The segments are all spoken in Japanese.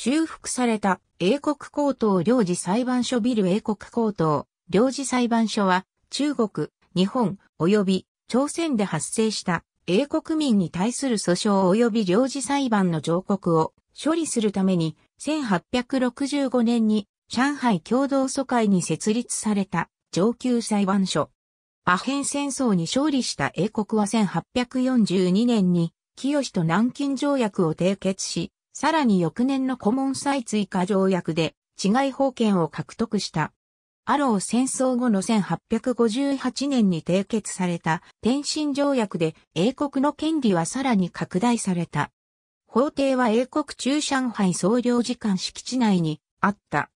修復された英国高等領事裁判所ビル英国高等領事裁判所は中国、日本及び朝鮮で発生した英国民に対する訴訟及び領事裁判の上告を処理するために1865年に上海共同疎開に設立された上級裁判所。アヘン戦争に勝利した英国は1842年に清と南京条約を締結し、さらに翌年の顧問再追加条約で治外法権を獲得した。アロー戦争後の1858年に締結された天津条約で英国の権利はさらに拡大された。法廷は英国中上海総領事館敷地内にあった。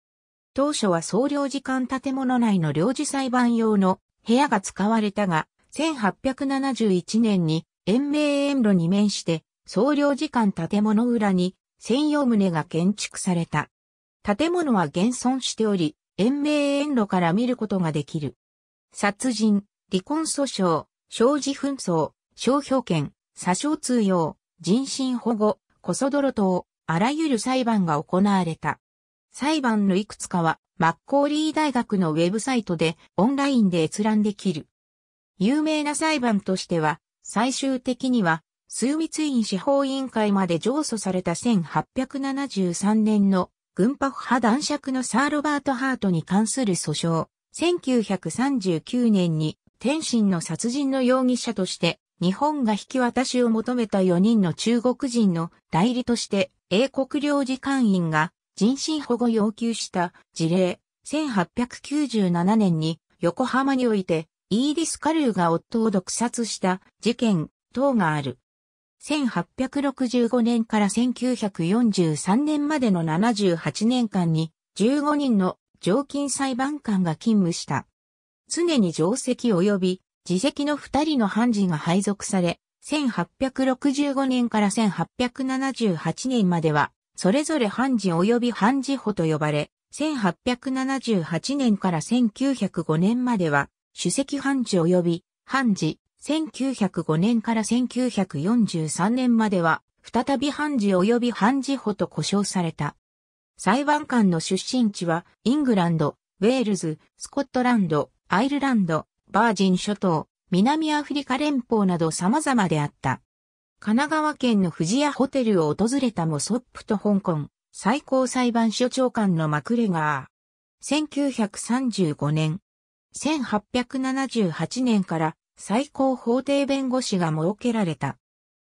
当初は総領事館建物内の領事裁判用の部屋が使われたが、1871年に延命延路に面して総領事館建物裏に専用棟が建築された。建物は現存しており、延命園路から見ることができる。殺人、離婚訴訟、生児紛争、商標権、詐称通用、人身保護、コソ泥等、あらゆる裁判が行われた。裁判のいくつかは、マッコーリー大学のウェブサイトでオンラインで閲覧できる。有名な裁判としては、最終的には枢密院司法委員会まで上訴された1873年の軍派派男爵のサー・ロバート・ハートに関する訴訟、1939年に天津の殺人の容疑者として日本が引き渡しを求めた4人の中国人の代理として英国領事館員が人身保護要求した事例、1897年に横浜においてイーディス・カルーが夫を毒殺した事件等がある。1865年から1943年までの78年間に15人の常勤裁判官が勤務した。常に上席及び自席の2人の判事が配属され、1865年から1878年までは、それぞれ判事及び判事補と呼ばれ、1878年から1905年までは、主席判事及び判事、1905年から1943年までは、再び判事及び判事補と呼称された。裁判官の出身地は、イングランド、ウェールズ、スコットランド、アイルランド、バージン諸島、南アフリカ連邦など様々であった。神奈川県の富士屋ホテルを訪れたモソップと香港、最高裁判所長官のマクレガー。1935年、1878年から最高法廷弁護士が設けられた。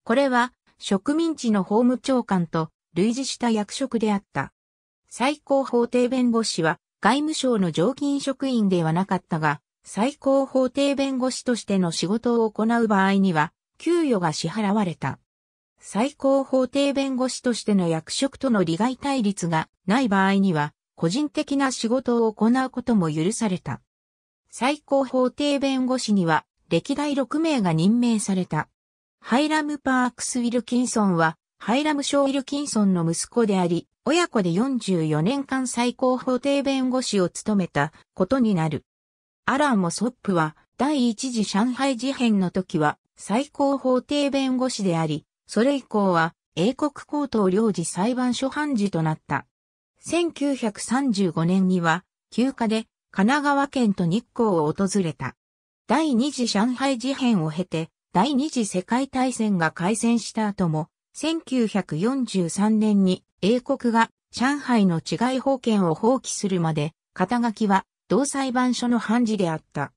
これは植民地の法務長官と類似した役職であった。最高法廷弁護士は外務省の常勤職員ではなかったが、最高法廷弁護士としての仕事を行う場合には、給与が支払われた。最高法廷弁護士としての役職との利害対立がない場合には、個人的な仕事を行うことも許された。最高法廷弁護士には歴代6名が任命された。ハイラム・パークス・ウィルキンソンは、ハイラム・ショー・ウィルキンソンの息子であり、親子で44年間最高法廷弁護士を務めたことになる。アラン・モソップは、第一次上海事変の時は、最高法廷弁護士であり、それ以降は、英国高等領事裁判所判事となった。1935年には、休暇で神奈川県と日光を訪れた。第二次上海事変を経て、第二次世界大戦が開戦した後も、1943年に英国が上海の治外法権を放棄するまで、肩書きは同裁判所の判事であった。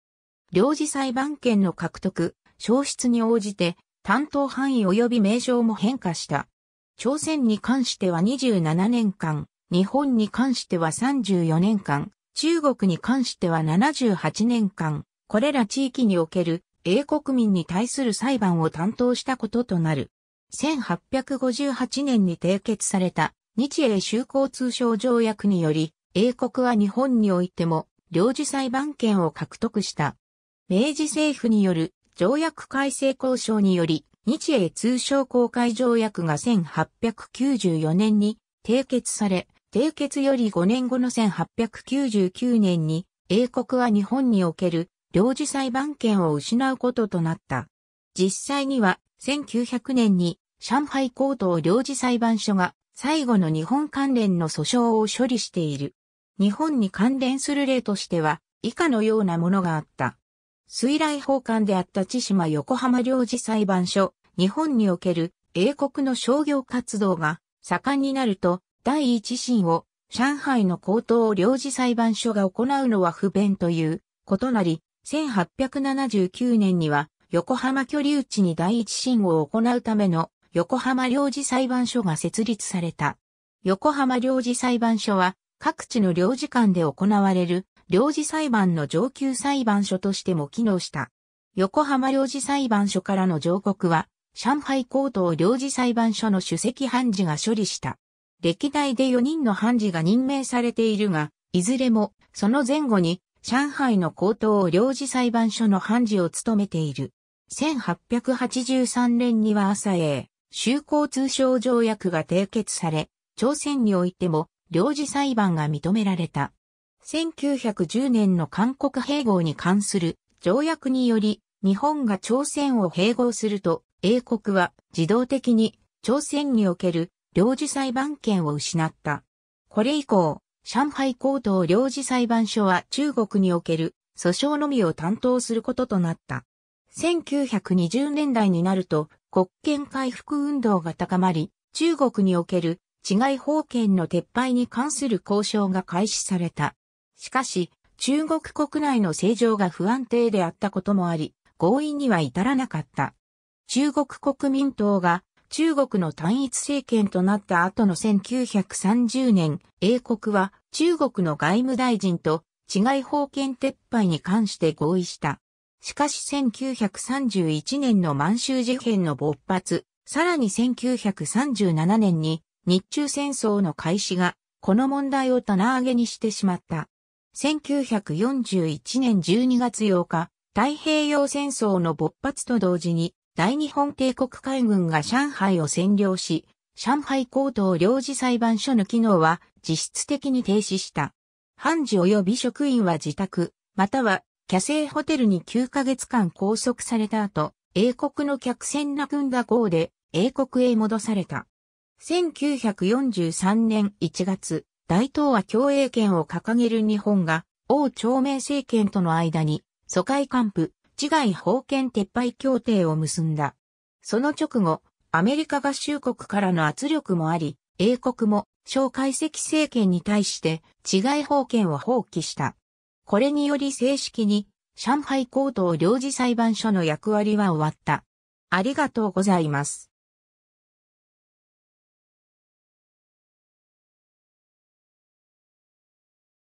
領事裁判権の獲得、消失に応じて担当範囲及び名称も変化した。朝鮮に関しては27年間、日本に関しては34年間、中国に関しては78年間、これら地域における英国民に対する裁判を担当したこととなる。1858年に締結された日英修好通商条約により、英国は日本においても領事裁判権を獲得した。明治政府による条約改正交渉により、日英通商公開条約が1894年に締結され、締結より5年後の1899年に、英国は日本における領事裁判権を失うこととなった。実際には1900年に上海高等領事裁判所が最後の日本関連の訴訟を処理している。日本に関連する例としては以下のようなものがあった。水雷法官であった千島横浜領事裁判所、日本における英国の商業活動が盛んになると、第一審を上海の高等領事裁判所が行うのは不便ということなり、1879年には横浜居留地に第一審を行うための横浜領事裁判所が設立された。横浜領事裁判所は各地の領事館で行われる領事裁判の上級裁判所としても機能した。横浜領事裁判所からの上告は上海高等領事裁判所の主席判事が処理した。歴代で4人の判事が任命されているが、いずれもその前後に上海の高等領事裁判所の判事を務めている。1883年には朝英、修好通商条約が締結され、朝鮮においても領事裁判が認められた。1910年の韓国併合に関する条約により、日本が朝鮮を併合すると、英国は自動的に朝鮮における領事裁判権を失った。これ以降、上海高等領事裁判所は中国における訴訟のみを担当することとなった。1920年代になると国権回復運動が高まり、中国における治外法権の撤廃に関する交渉が開始された。しかし、中国国内の政情が不安定であったこともあり、合意には至らなかった。中国国民党が中国の単一政権となった後の1930年、英国は中国の外務大臣と治外法権撤廃に関して合意した。しかし1931年の満州事変の勃発、さらに1937年に日中戦争の開始がこの問題を棚上げにしてしまった。1941年12月8日、太平洋戦争の勃発と同時に大日本帝国海軍が上海を占領し、上海高等領事裁判所の機能は実質的に停止した。判事及び職員は自宅、または、キャセイホテルに9ヶ月間拘束された後、英国の客船ラクンダ号で英国へ戻された。1943年1月、大東亜共栄圏を掲げる日本が、王朝明政権との間に、疎開幹部、治外法権撤廃協定を結んだ。その直後、アメリカ合衆国からの圧力もあり、英国も蒋介石政権に対して治外法権を放棄した。これにより正式に上海高等領事裁判所の役割は終わった。ありがとうございます。